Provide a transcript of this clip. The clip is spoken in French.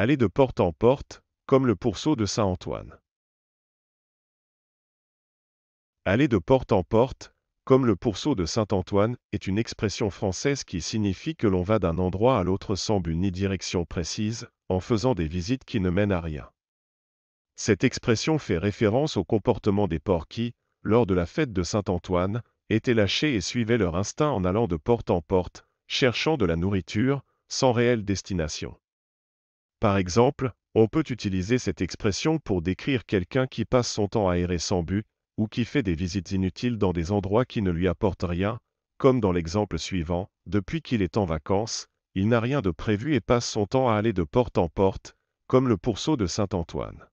aller de porte en porte, comme le pourceau de saint Antoine. Aller de porte en porte, comme le pourceau de saint Antoine, est une expression française qui signifie que l'on va d'un endroit à l'autre sans but ni direction précise, en faisant des visites qui ne mènent à rien. Cette expression fait référence au comportement des porcs qui, lors de la fête de saint Antoine, étaient lâchés et suivaient leur instinct en allant de porte en porte, cherchant de la nourriture, sans réelle destination. Par exemple, on peut utiliser cette expression pour décrire quelqu'un qui passe son temps à errer sans but, ou qui fait des visites inutiles dans des endroits qui ne lui apportent rien, comme dans l'exemple suivant, depuis qu'il est en vacances, il n'a rien de prévu et passe son temps à aller de porte en porte, comme le pourceau de Saint-Antoine.